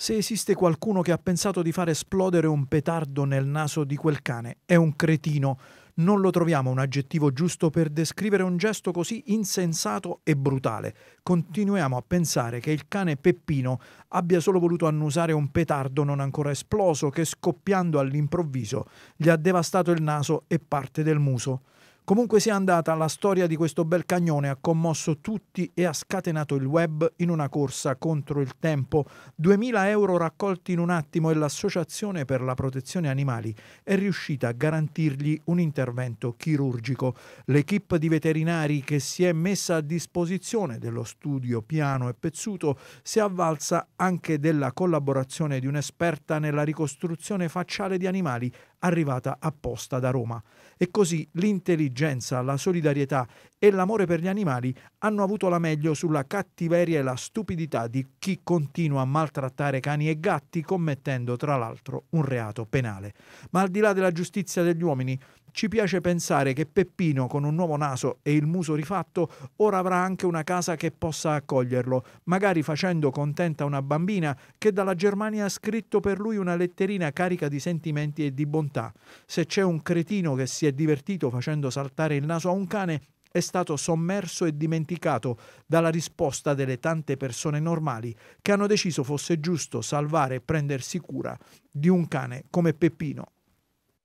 Se esiste qualcuno che ha pensato di far esplodere un petardo nel naso di quel cane, è un cretino. Non lo troviamo un aggettivo giusto per descrivere un gesto così insensato e brutale. Continuiamo a pensare che il cane Peppino abbia solo voluto annusare un petardo non ancora esploso che scoppiando all'improvviso gli ha devastato il naso e parte del muso. Comunque sia andata, la storia di questo bel cagnone ha commosso tutti e ha scatenato il web in una corsa contro il tempo. 2000 euro raccolti in un attimo e l'Associazione per la protezione animali è riuscita a garantirgli un intervento chirurgico. L'equipe di veterinari che si è messa a disposizione dello studio Piano e Pezzuto si è avvalsa anche della collaborazione di un'esperta nella ricostruzione facciale di animali arrivata apposta da Roma. E così l'intelligenza l'intelligenza, la solidarietà e l'amore per gli animali hanno avuto la meglio sulla cattiveria e la stupidità di chi continua a maltrattare cani e gatti commettendo tra l'altro un reato penale. Ma al di là della giustizia degli uomini, ci piace pensare che Peppino, con un nuovo naso e il muso rifatto, ora avrà anche una casa che possa accoglierlo, magari facendo contenta una bambina che dalla Germania ha scritto per lui una letterina carica di sentimenti e di bontà. Se c'è un cretino che si è divertito facendo saltare il naso a un cane, è stato sommerso e dimenticato dalla risposta delle tante persone normali che hanno deciso fosse giusto salvare e prendersi cura di un cane come Peppino.